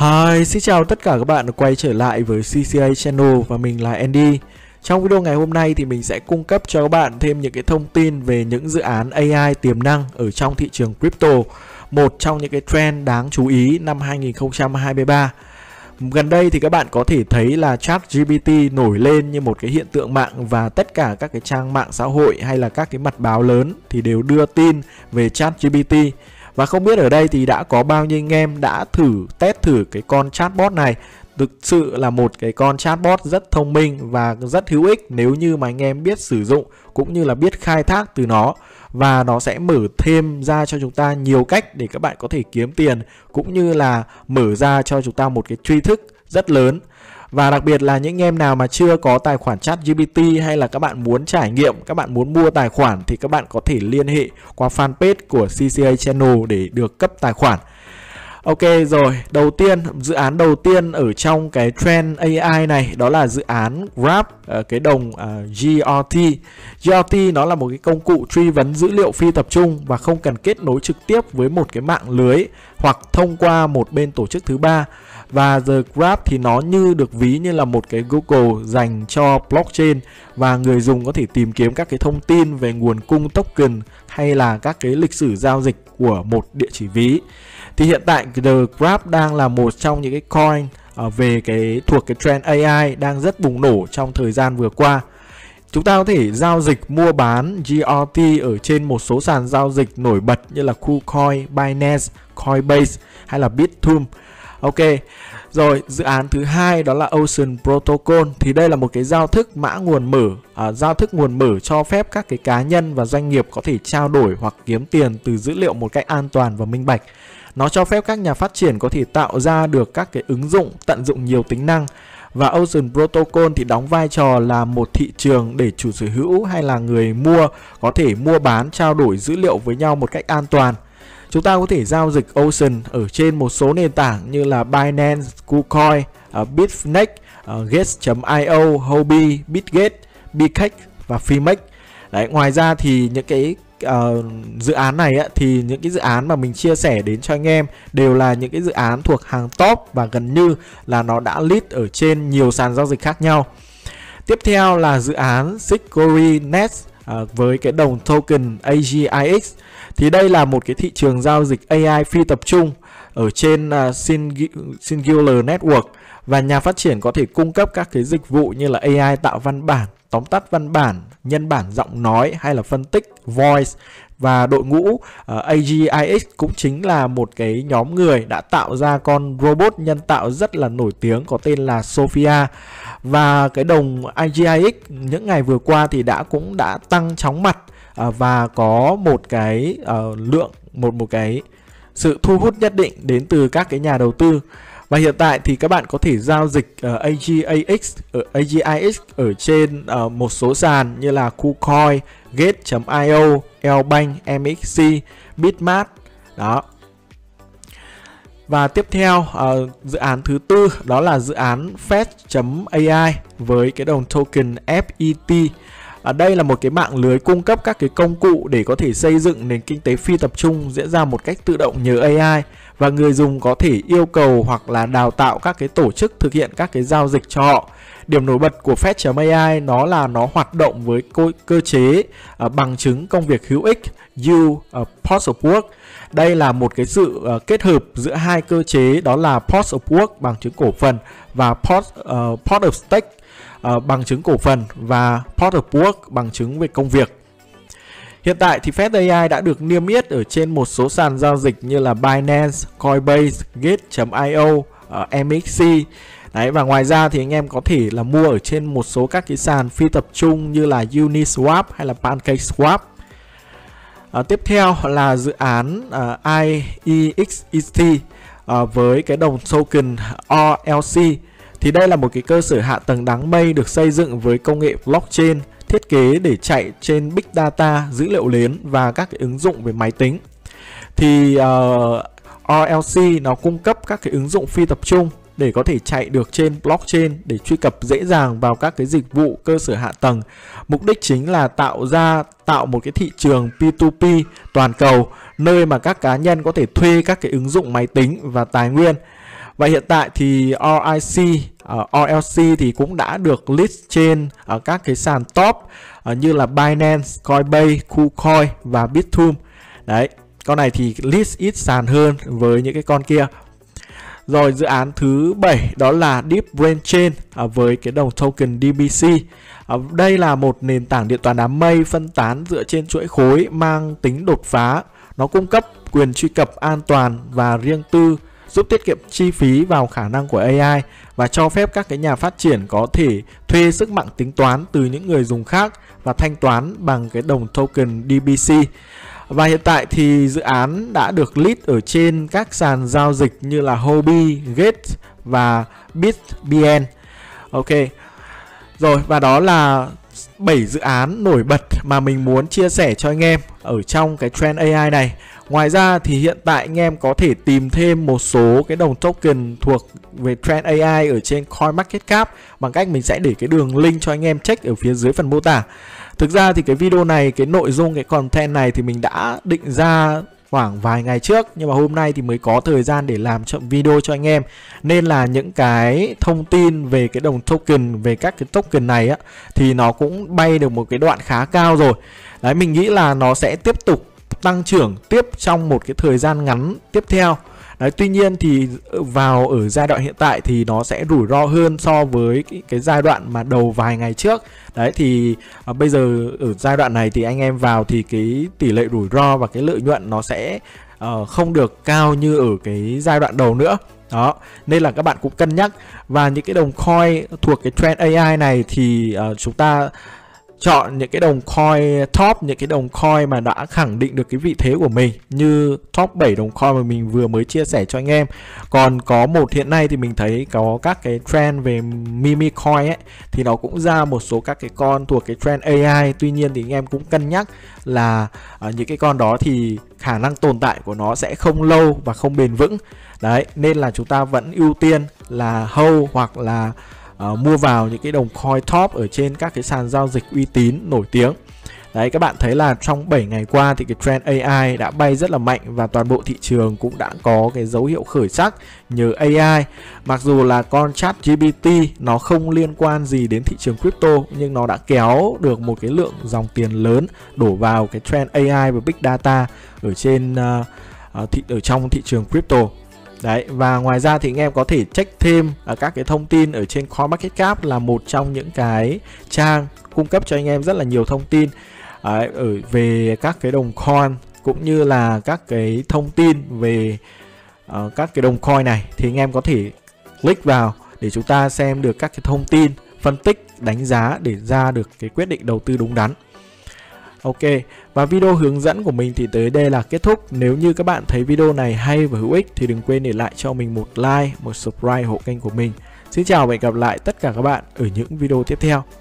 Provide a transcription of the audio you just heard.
Hi, xin chào tất cả các bạn quay trở lại với CCA Channel và mình là Andy. Trong video ngày hôm nay thì mình sẽ cung cấp cho các bạn thêm những cái thông tin về những dự án AI tiềm năng ở trong thị trường crypto, một trong những cái trend đáng chú ý năm 2023. Gần đây thì các bạn có thể thấy là chat GPT nổi lên như một cái hiện tượng mạng và tất cả các cái trang mạng xã hội hay là các cái mặt báo lớn thì đều đưa tin về chat GPT và không biết ở đây thì đã có bao nhiêu anh em đã thử test thử cái con chatbot này thực sự là một cái con chatbot rất thông minh và rất hữu ích nếu như mà anh em biết sử dụng cũng như là biết khai thác từ nó và nó sẽ mở thêm ra cho chúng ta nhiều cách để các bạn có thể kiếm tiền cũng như là mở ra cho chúng ta một cái truy thức rất lớn và đặc biệt là những em nào mà chưa có tài khoản chat GPT hay là các bạn muốn trải nghiệm, các bạn muốn mua tài khoản thì các bạn có thể liên hệ qua fanpage của CCA Channel để được cấp tài khoản Ok rồi, đầu tiên dự án đầu tiên ở trong cái trend AI này đó là dự án Grab ờ, cái đồng uh, ờ, GRT. GRT nó là một cái công cụ truy vấn dữ liệu phi tập trung và không cần kết nối trực tiếp với một cái mạng lưới hoặc thông qua một bên tổ chức thứ ba. Và The Grab thì nó như được ví như là một cái Google dành cho blockchain và người dùng có thể tìm kiếm các cái thông tin về nguồn cung token hay là các cái lịch sử giao dịch của một địa chỉ ví thì hiện tại The Grab đang là một trong những cái coin à, về cái thuộc cái trend AI đang rất bùng nổ trong thời gian vừa qua. Chúng ta có thể giao dịch mua bán GRT ở trên một số sàn giao dịch nổi bật như là KuCoin, Binance, Coinbase hay là Bitum. Ok. Rồi, dự án thứ hai đó là Ocean Protocol thì đây là một cái giao thức mã nguồn mở, à, giao thức nguồn mở cho phép các cái cá nhân và doanh nghiệp có thể trao đổi hoặc kiếm tiền từ dữ liệu một cách an toàn và minh bạch. Nó cho phép các nhà phát triển có thể tạo ra được các cái ứng dụng tận dụng nhiều tính năng và Ocean Protocol thì đóng vai trò là một thị trường để chủ sở hữu hay là người mua có thể mua bán trao đổi dữ liệu với nhau một cách an toàn. Chúng ta có thể giao dịch Ocean ở trên một số nền tảng như là Binance, KuCoin, à, Bitfinex, uh, à, Gates.io, Hobi, Bitgate, Bcake và Fimex. Đấy, ngoài ra thì những cái uh, dự án này á, thì những cái dự án mà mình chia sẻ đến cho anh em đều là những cái dự án thuộc hàng top và gần như là nó đã list ở trên nhiều sàn giao dịch khác nhau. Tiếp theo là dự án Sigori Nest uh, ờ, với cái đồng token AGIX thì đây là một cái thị trường giao dịch AI phi tập trung ở trên uh, Singular Network và nhà phát triển có thể cung cấp các cái dịch vụ như là AI tạo văn bản tóm tắt văn bản, nhân bản giọng nói hay là phân tích voice và đội ngũ uh, ờ, AGIX cũng chính là một cái nhóm người đã tạo ra con robot nhân tạo rất là nổi tiếng có tên là Sophia và cái đồng AGIX những ngày vừa qua thì đã cũng đã tăng chóng mặt uh, và có một cái uh, lượng một một cái sự thu hút nhất định đến từ các cái nhà đầu tư và hiện tại thì các bạn có thể giao dịch uh, ờ, AGAX ở ờ, AGIX ở trên uh, một số sàn như là KuCoin, Gate.io, Elbank, MXC, Bitmart. Đó. Và tiếp theo uh, dự án thứ tư đó là dự án Fed.ai với cái đồng token FET à, đây là một cái mạng lưới cung cấp các cái công cụ để có thể xây dựng nền kinh tế phi tập trung diễn ra một cách tự động nhờ AI và người dùng có thể yêu cầu hoặc là đào tạo các cái tổ chức thực hiện các cái giao dịch cho họ. Điểm nổi bật của Fetch.ai nó là nó hoạt động với cơ, cơ chế uh, bằng chứng công việc hữu ích You uh, à, Post of Work. Đây là một cái sự uh, kết hợp giữa hai cơ chế đó là Post of Work bằng chứng cổ phần và Post, uh, Post of Stake uh, bằng chứng cổ phần và Port of Work bằng chứng về công việc. Hiện tại thì Fed AI đã được niêm yết ở trên một số sàn giao dịch như là Binance, Coinbase, Gate.io, uh, ờ, MXC. Đấy và ngoài ra thì anh em có thể là mua ở trên một số các cái sàn phi tập trung như là Uniswap hay là PancakeSwap. À, tiếp theo là dự án à, IEXET à, với cái đồng token OLC thì đây là một cái cơ sở hạ tầng đáng mây được xây dựng với công nghệ blockchain thiết kế để chạy trên big data, dữ liệu lớn và các cái ứng dụng về máy tính. Thì uh, ờ, RLC nó cung cấp các cái ứng dụng phi tập trung để có thể chạy được trên blockchain để truy cập dễ dàng vào các cái dịch vụ cơ sở hạ tầng. Mục đích chính là tạo ra tạo một cái thị trường P2P toàn cầu nơi mà các cá nhân có thể thuê các cái ứng dụng máy tính và tài nguyên và hiện tại thì RIC, uh, ờ, RLC thì cũng đã được list trên ở uh, các cái sàn top uh, như là Binance, Coinbase, KuCoin và Bitum. Đấy, con này thì list ít sàn hơn với những cái con kia. Rồi dự án thứ 7 đó là Deep Brain Chain à, với cái đồng token DBC. À, đây là một nền tảng điện toán đám mây phân tán dựa trên chuỗi khối mang tính đột phá. Nó cung cấp quyền truy cập an toàn và riêng tư giúp tiết kiệm chi phí vào khả năng của AI và cho phép các cái nhà phát triển có thể thuê sức mạnh tính toán từ những người dùng khác và thanh toán bằng cái đồng token DBC. Và hiện tại thì dự án đã được list ở trên các sàn giao dịch như là Hobi, Gate và BitBN. Ok. Rồi và đó là 7 dự án nổi bật mà mình muốn chia sẻ cho anh em ở trong cái trend AI này. Ngoài ra thì hiện tại anh em có thể tìm thêm một số cái đồng token thuộc về Trend AI ở trên CoinMarketCap bằng cách mình sẽ để cái đường link cho anh em check ở phía dưới phần mô tả. Thực ra thì cái video này, cái nội dung, cái content này thì mình đã định ra khoảng vài ngày trước nhưng mà hôm nay thì mới có thời gian để làm chậm video cho anh em nên là những cái thông tin về cái đồng token về các cái token này á thì nó cũng bay được một cái đoạn khá cao rồi đấy mình nghĩ là nó sẽ tiếp tục tăng trưởng tiếp trong một cái thời gian ngắn tiếp theo Đấy, tuy nhiên thì vào ở giai đoạn hiện tại thì nó sẽ rủi ro hơn so với cái, giai đoạn mà đầu vài ngày trước đấy thì à, bây giờ ở giai đoạn này thì anh em vào thì cái tỷ lệ rủi ro và cái lợi nhuận nó sẽ uh, không được cao như ở cái giai đoạn đầu nữa đó nên là các bạn cũng cân nhắc và những cái đồng coin thuộc cái trend AI này thì uh, chúng ta chọn những cái đồng coin top những cái đồng coin mà đã khẳng định được cái vị thế của mình như top 7 đồng coin mà mình vừa mới chia sẻ cho anh em còn có một hiện nay thì mình thấy có các cái trend về mimi coin ấy thì nó cũng ra một số các cái con thuộc cái trend AI tuy nhiên thì anh em cũng cân nhắc là uh, những cái con đó thì khả năng tồn tại của nó sẽ không lâu và không bền vững đấy nên là chúng ta vẫn ưu tiên là hâu hoặc là uh, mua vào những cái đồng coin top ở trên các cái sàn giao dịch uy tín nổi tiếng Đấy các bạn thấy là trong 7 ngày qua thì cái trend AI đã bay rất là mạnh và toàn bộ thị trường cũng đã có cái dấu hiệu khởi sắc nhờ AI. Mặc dù là con chat GPT nó không liên quan gì đến thị trường crypto nhưng nó đã kéo được một cái lượng dòng tiền lớn đổ vào cái trend AI và big data ở trên uh, thị ở trong thị trường crypto. Đấy và ngoài ra thì anh em có thể check thêm ở à, các cái thông tin ở trên CoinMarketCap là một trong những cái trang cung cấp cho anh em rất là nhiều thông tin à, ở về các cái đồng coin cũng như là các cái thông tin về uh, các cái đồng coin này thì anh em có thể click vào để chúng ta xem được các cái thông tin phân tích đánh giá để ra được cái quyết định đầu tư đúng đắn Ok, và video hướng dẫn của mình thì tới đây là kết thúc. Nếu như các bạn thấy video này hay và hữu ích thì đừng quên để lại cho mình một like, một subscribe hộ kênh của mình. Xin chào và hẹn gặp lại tất cả các bạn ở những video tiếp theo.